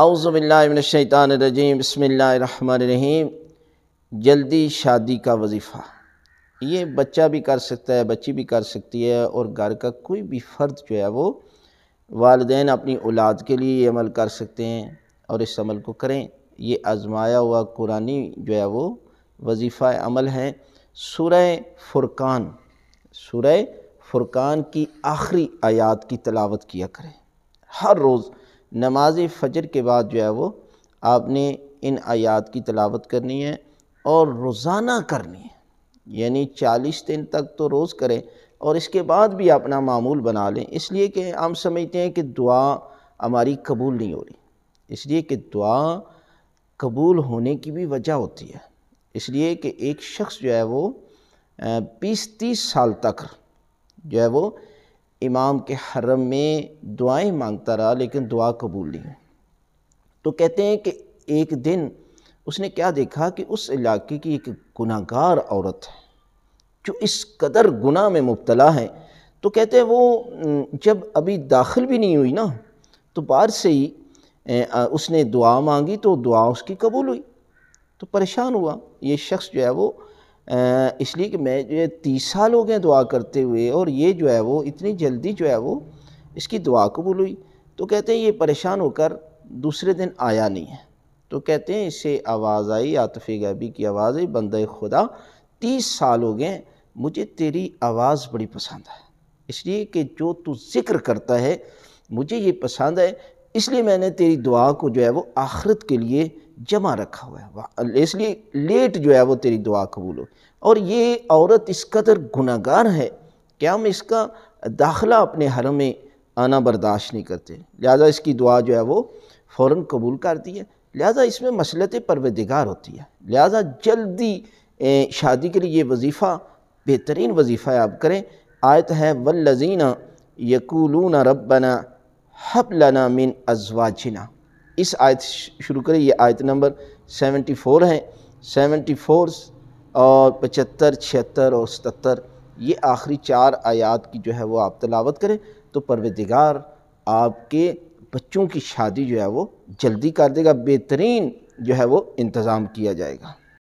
اعوذ باللہ من الشیطان الرجیم بسم اللہ الرحمن الرحیم جلدی شادی کا وظیفہ یہ بچہ بھی کر سکتا ہے بچی بھی کر سکتی ہے اور گھر کا کوئی بھی فرد جو ہے وہ والدین اپنی اولاد کے لیے یہ عمل کر سکتے ہیں اور اس عمل کو کریں یہ آزمایا ہوا قرآن جو ہے وہ وظیفہ عمل ہے سورہ فرقان سورہ فرقان کی آخری آیات کی تلاوت کیا کریں ہر روز نماز فجر کے بعد جو ہے وہ آپ نے ان آیات کی تلاوت کرنی ہے اور روزانہ کرنی ہے یعنی چالیس دن تک تو روز کریں اور اس کے بعد بھی اپنا معمول بنا لیں اس لیے کہ ہم سمجھتے ہیں کہ دعا ہماری قبول نہیں ہو رہی اس لیے کہ دعا قبول ہونے کی بھی وجہ ہوتی ہے اس لیے کہ ایک شخص جو ہے وہ بیس تیس سال تک جو ہے وہ امام کے حرم میں دعائیں مانگتا رہا لیکن دعا قبول نہیں تو کہتے ہیں کہ ایک دن اس نے کیا دیکھا کہ اس علاقے کی ایک گناہ گار عورت ہے جو اس قدر گناہ میں مبتلا ہے تو کہتے ہیں وہ جب ابھی داخل بھی نہیں ہوئی نا تو باہر سے ہی اس نے دعا مانگی تو دعا اس کی قبول ہوئی تو پریشان ہوا یہ شخص جو ہے وہ اس لیے کہ میں جو ہے تیس سال ہو گئے دعا کرتے ہوئے اور یہ جو ہے وہ اتنی جلدی جو ہے وہ اس کی دعا قبول ہوئی تو کہتے ہیں یہ پریشان ہو کر دوسرے دن آیا نہیں ہے تو کہتے ہیں اسے آواز آئی عاطف غیبی کی آواز آئی بندہ خدا تیس سال ہو گئے مجھے تیری آواز بڑی پسند ہے اس لیے کہ جو تو ذکر کرتا ہے مجھے یہ پسند ہے اس لیے میں نے تیری دعا کو جو ہے وہ آخرت کے لیے جمع رکھا ہوا ہے اس لیے لیٹ جو ہے وہ تیری دعا قبول ہو اور یہ عورت اس قدر گناہ گار ہے کہ ہم اس کا داخلہ اپنے حرم میں آنا برداشت نہیں کرتے لہٰذا اس کی دعا جو ہے وہ فوراً قبول کرتی ہے لہذا اس میں مسلط پروردگار ہوتی ہے لہذا جلدی شادی کے لیے یہ وظیفہ بہترین وظیفہ ہے آپ کریں آیت ہے ولزینہ یقولہ ربنا حب لنا من ازواجنا اس آیت شروع کریں یہ آیت نمبر سیونٹی فور ہے سیونٹی فور اور پچہتر چھہتر اور ستتر یہ آخری چار آیات کی جو ہے وہ آپ تلاوت کریں تو پروردگار آپ کے بچوں کی شادی جو ہے وہ جلدی کر دے گا بہترین جو ہے وہ انتظام کیا جائے گا